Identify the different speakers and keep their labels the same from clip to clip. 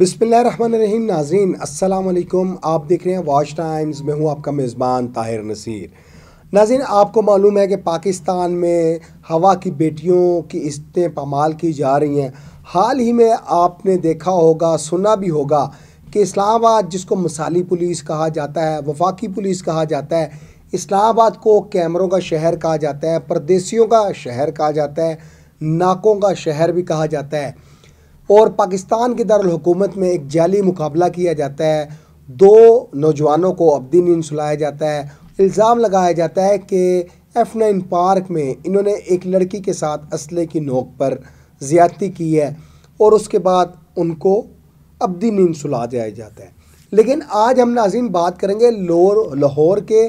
Speaker 1: बिस्मिल्लाहमान नाजरीन अस्सलाम आप देख रहे हैं वॉच टाइम्स में हूँ आपका मेज़बान ताहिर नसीर नाजिन आपको मालूम है कि पाकिस्तान में हवा की बेटियों की इस्तें पमाल की जा रही हैं हाल ही में आपने देखा होगा सुना भी होगा कि इस्लामाबाद जिसको मसाली पुलिस कहा जाता है वफाकी पुलिस कहा जाता है इस्लामाबाद को कैमरों का शहर कहा जाता है परदेसियों का शहर कहा जाता है नाकों का शहर भी कहा जाता है और पाकिस्तान की दारकूमत में एक जाली मुकाबला किया जाता है दो नौजवानों को अबदी नींद सुलाया जाता है इल्ज़ाम लगाया जाता है कि एफ़ नाइन पार्क में इन्होंने एक लड़की के साथ असले की नोक पर ज़्यादती की है और उसके बाद उनको अबदी नींद सुला दिया जाता है लेकिन आज हम नाजिम बात करेंगे लोर लाहौर के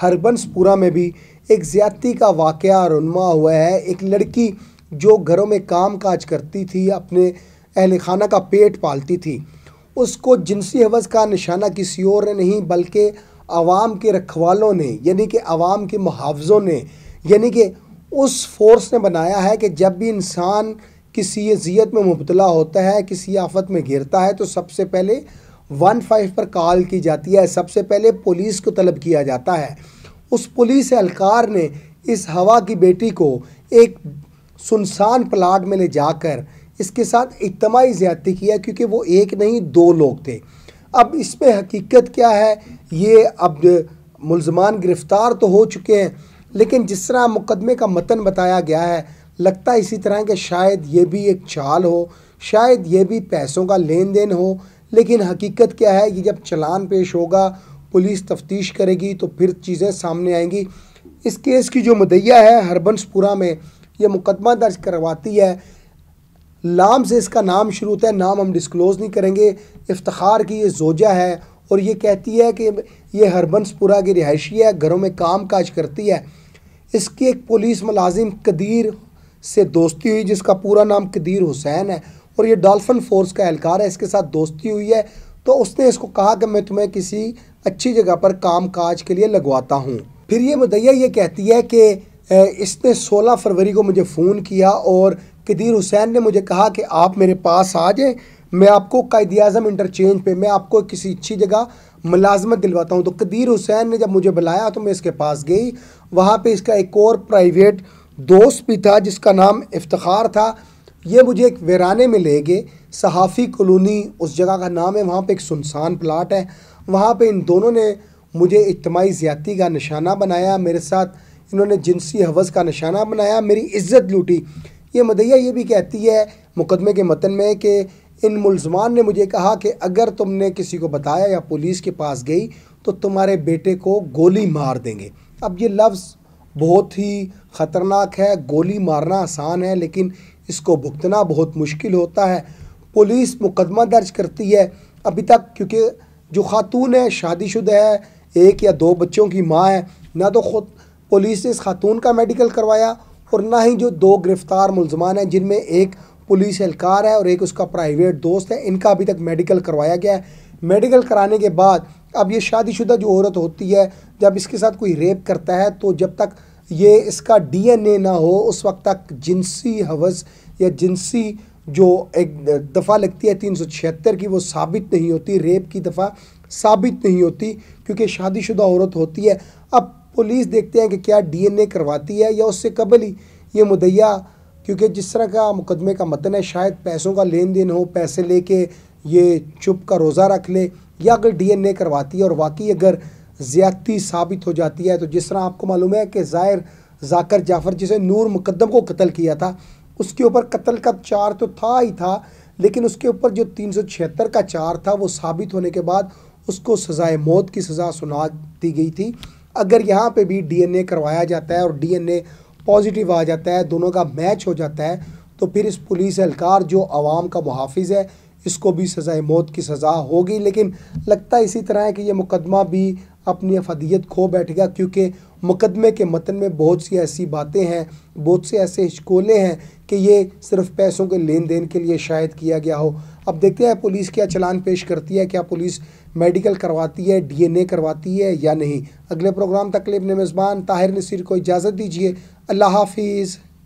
Speaker 1: हरबंसपुरा में भी एक ज़्यादती का वाक़ रुनमा हुआ है एक लड़की जो घरों में काम काज करती थी अपने अहल खाना का पेट पालती थी उसको जिनसी हवस का निशाना किसी और ने नहीं बल्कि आवाम के रखवालों ने यानी कि आवाम के मुहावजों ने यानी कि उस फोर्स ने बनाया है कि जब भी इंसान किसी अजियत में मुबतला होता है किसी आफत में घिरता है तो सबसे पहले वन फाइव पर कॉल की जाती है सबसे पहले पुलिस को तलब किया जाता है उस पुलिस एहलकार ने इस हवा की बेटी को एक सुनसान प्लाट में ले जाकर इसके साथ इतमाही ज़्यादती किया क्योंकि वो एक नहीं दो लोग थे अब इसमें हकीकत क्या है ये अब मुलजमान गिरफ़्तार तो हो चुके हैं लेकिन जिस तरह मुकदमे का मतन बताया गया है लगता है इसी तरह के शायद ये भी एक चाल हो शायद ये भी पैसों का लेन देन हो लेकिन हकीकत क्या है कि जब चलान पेश होगा पुलिस तफ्तीश करेगी तो फिर चीज़ें सामने आएंगी इस केस की जो मदैया है हरबंसपुरा में ये मुकदमा दर्ज करवाती है लाम से इसका नाम शुरू होता है नाम हम डिस्क्लोज़ नहीं करेंगे इफ्तार की ये जोजा है और ये कहती है कि ये हरबंसपुरा की रिहायशी है घरों में काम काज करती है इसकी एक पुलिस मुलाजिम कदीर से दोस्ती हुई जिसका पूरा नाम कदीर हुसैन है और ये डॉल्फिन फोर्स का एहलकार है इसके साथ दोस्ती हुई है तो उसने इसको कहा कि मैं तुम्हें किसी अच्छी जगह पर काम काज के लिए लगवाता हूँ फिर ये मदैया ये कहती है कि इसने 16 फरवरी को मुझे फ़ोन किया और कदीर हुसैन ने मुझे कहा कि आप मेरे पास आ जाएँ मैं आपको कायद अजम इंटरचेंज पर मैं आपको किसी अच्छी जगह मुलाजमत दिलवाता हूँ तो कदीर हुसैन ने जब मुझे बुलाया तो मैं इसके पास गई वहाँ पर इसका एक और प्राइवेट दोस्त भी था जिसका नाम इफ्तार था ये मुझे एक वीराने में ले गए सहाफ़ी कॉलोनी उस जगह का नाम है वहाँ पे एक सुनसान प्लाट है वहाँ पे इन दोनों ने मुझे इजमाही ज्यादा का निशाना बनाया मेरे साथ इन्होंने जिनसी हवस का निशाना बनाया मेरी इज़्ज़त लूटी ये मदैया ये भी कहती है मुकदमे के मतन में कि इन मुलजमान ने मुझे कहा कि अगर तुमने किसी को बताया या पुलिस के पास गई तो तुम्हारे बेटे को गोली मार देंगे अब ये लफ्ज़ बहुत ही ख़तरनाक है गोली मारना आसान है लेकिन इसको भुगतना बहुत मुश्किल होता है पुलिस मुकदमा दर्ज करती है अभी तक क्योंकि जो खातून है शादीशुदा है एक या दो बच्चों की माँ है ना तो खुद पुलिस ने इस खातून का मेडिकल करवाया और ना ही जो दो गिरफ्तार मुलजमान हैं जिनमें एक पुलिस एहलकार है और एक उसका प्राइवेट दोस्त है इनका अभी तक मेडिकल करवाया गया है मेडिकल कराने के बाद अब ये शादीशुदा जो औरत होती है जब इसके साथ कोई रेप करता है तो जब तक ये इसका डीएनए ना हो उस वक्त तक जिनसी हवस या जिनसी जो एक दफ़ा लगती है तीन सौ छिहत्तर की वो साबित नहीं होती रेप की दफ़ा साबित नहीं होती क्योंकि शादीशुदा औरत होती है अब पुलिस देखते हैं कि क्या डीएनए करवाती है या उससे कबल ही ये मुदैया क्योंकि जिस तरह का मुकदमे का मतन है शायद पैसों का लेन देन हो पैसे लेके ये चुप का रोज़ा रख ले या अगर डीएनए करवाती है और वाकई अगर ज़्यादती साबित हो जाती है तो जिस तरह आपको मालूम है कि ज़ाहिर जाकर जाफ़र जिसे नूर मुकदम को कत्ल किया था उसके ऊपर कत्ल का चार तो था ही था लेकिन उसके ऊपर जो तीन सौ छिहत्तर का चार था वो साबित होने के बाद उसको सज़ाए मौत की सज़ा सुना दी गई थी अगर यहाँ पे भी डीएनए करवाया जाता है और डीएनए पॉजिटिव आ जाता है दोनों का मैच हो जाता है तो फिर इस पुलिस एहलकार जो आवाम का मुहाफ़ है इसको भी सज़ाए मौत की सज़ा होगी लेकिन लगता इसी तरह है कि ये मुकदमा भी अपनी अफदियत खो बैठेगा क्योंकि मुकदमे के मतन में बहुत सी ऐसी बातें हैं बहुत से ऐसे शकोले हैं कि ये सिर्फ पैसों के लेन देन के लिए शायद किया गया हो अब देखते हैं पुलिस क्या चलान पेश करती है क्या पुलिस मेडिकल करवाती है डीएनए करवाती है या नहीं अगले प्रोग्राम तक अपने मेज़बान ताहिर नसीर को इजाज़त दीजिए अल्लाह हाफिज़